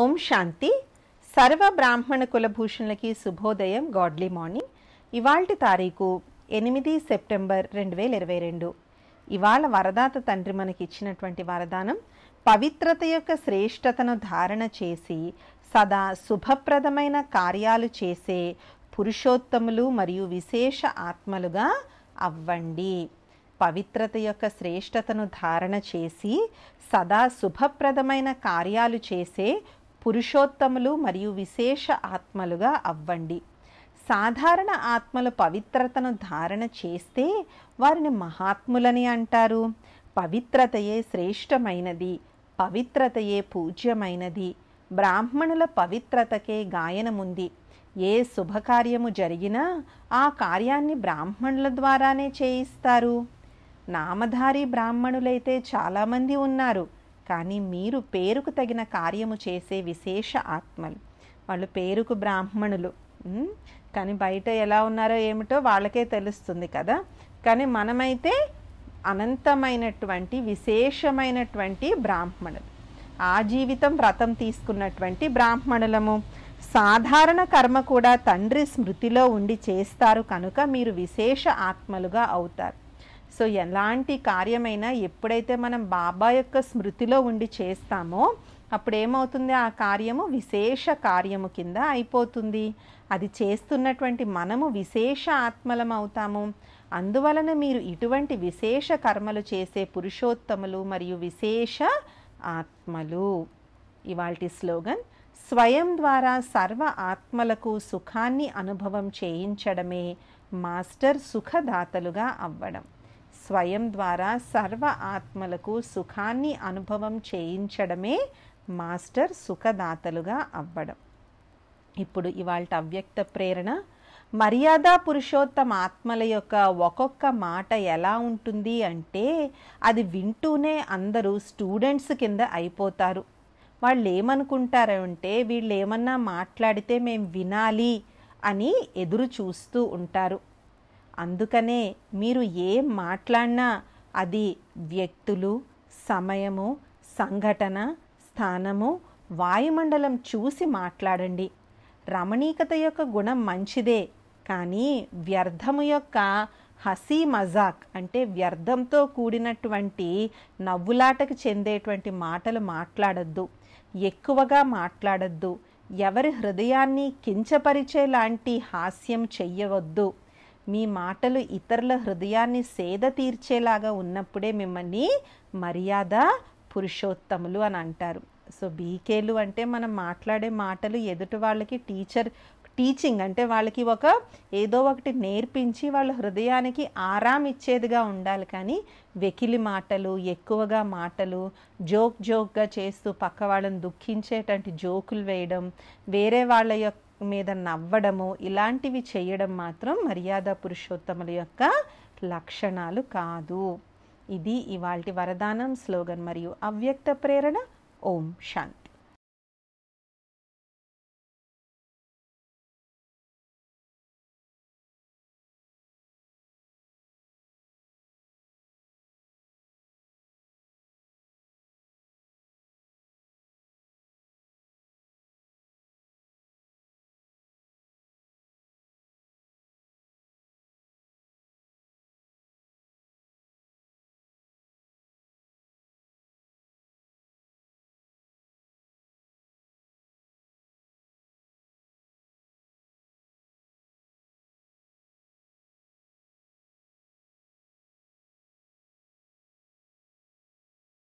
ఓం శాంతి సర్వ బ్రాహ్మణ కులభూషణులకి శుభోదయం గాడ్లీ మార్నింగ్ ఇవాళ తారీఖు ఎనిమిది సెప్టెంబర్ రెండు వేల ఇరవై రెండు ఇవాళ వరదాత తండ్రి మనకి ఇచ్చినటువంటి వరదానం పవిత్రత యొక్క శ్రేష్టతను ధారణ చేసి సదా శుభప్రదమైన కార్యాలు చేసే పురుషోత్తములు మరియు విశేష ఆత్మలుగా అవ్వండి పవిత్రత యొక్క శ్రేష్టతను ధారణ చేసి సదా శుభప్రదమైన కార్యాలు చేసే పురుషోత్తములు మరియు విశేష ఆత్మలుగా అవ్వండి సాధారణ ఆత్మల పవిత్రతను ధారణ చేస్తే వారిని మహాత్ములని అంటారు పవిత్రతయే శ్రేష్టమైనది పవిత్రతయే పూజ్యమైనది బ్రాహ్మణుల పవిత్రతకే గాయనముంది ఏ శుభకార్యము జరిగినా ఆ కార్యాన్ని బ్రాహ్మణుల ద్వారానే చేయిస్తారు నామధారి బ్రాహ్మణులైతే చాలామంది ఉన్నారు కానీ మీరు పేరుకు తగిన కార్యము చేసే విశేష ఆత్మలు వాళ్ళు పేరుకు బ్రాహ్మణులు కానీ బయట ఎలా ఉన్నారో ఏమిటో వాళ్ళకే తెలుస్తుంది కదా కానీ మనమైతే అనంతమైనటువంటి విశేషమైనటువంటి బ్రాహ్మణులు ఆ జీవితం వ్రతం తీసుకున్నటువంటి బ్రాహ్మణులము సాధారణ కర్మ కూడా తండ్రి స్మృతిలో ఉండి చేస్తారు కనుక మీరు విశేష ఆత్మలుగా అవుతారు సో ఎలాంటి కార్యమైనా ఎప్పుడైతే మనం బాబా యొక్క స్మృతిలో ఉండి చేస్తామో అప్పుడు ఏమవుతుంది ఆ కార్యము విశేష కార్యము కింద అయిపోతుంది అది చేస్తున్నటువంటి మనము విశేష ఆత్మలం అవుతాము అందువలన మీరు ఇటువంటి విశేష కర్మలు చేసే పురుషోత్తములు మరియు విశేష ఆత్మలు ఇవాల్టి స్లోగన్ స్వయం ద్వారా సర్వ ఆత్మలకు సుఖాన్ని అనుభవం చేయించడమే మాస్టర్ సుఖదాతలుగా అవ్వడం స్వయం ద్వారా సర్వ ఆత్మలకు సుఖాన్ని అనుభవం చేయించడమే మాస్టర్ సుఖదాతలుగా అవ్వడం ఇప్పుడు ఇవాళ అవ్యక్త ప్రేరణ మర్యాద పురుషోత్తమ ఆత్మల యొక్క ఒక్కొక్క మాట ఎలా ఉంటుంది అంటే అది వింటూనే అందరూ స్టూడెంట్స్ కింద అయిపోతారు వాళ్ళు ఏమనుకుంటారంటే వీళ్ళు ఏమన్నా మాట్లాడితే మేము వినాలి అని ఎదురు చూస్తూ ఉంటారు అందుకనే మీరు ఏం మాట్లాడినా అది వ్యక్తులు సమయము సంఘటన స్థానము వాయుమండలం చూసి మాట్లాడండి రమణీకత యొక్క గుణం మంచిదే కానీ వ్యర్థము యొక్క హసీ మజాక్ అంటే వ్యర్థంతో కూడినటువంటి నవ్వులాటకు చెందేటువంటి మాటలు మాట్లాడద్దు ఎక్కువగా మాట్లాడద్దు ఎవరి హృదయాన్ని కించపరిచే లాంటి హాస్యం చెయ్యవద్దు మీ మాటలు ఇతరుల హృదయాన్ని సేద తీర్చేలాగా ఉన్నప్పుడే మిమ్మల్ని మర్యాద పురుషోత్తములు అని అంటారు సో బీకేలు అంటే మనం మాట్లాడే మాటలు ఎదుటి వాళ్ళకి టీచర్ టీచింగ్ అంటే వాళ్ళకి ఒక ఏదో ఒకటి నేర్పించి వాళ్ళ హృదయానికి ఆరాం ఇచ్చేదిగా ఉండాలి కానీ వెకిలి మాటలు ఎక్కువగా మాటలు జోక్ జోక్గా చేస్తూ పక్క వాళ్ళని దుఃఖించేటువంటి జోకులు వేయడం వేరే వాళ్ళ యొక్క మీద నవ్వడము ఇలాంటివి చేయడం మాత్రం మర్యాద పురుషోత్తముల యొక్క లక్షణాలు కాదు ఇది ఇవాల్టి వరదానం స్లోగన్ మరియు అవ్యక్త ప్రేరణ ఓం శాంతి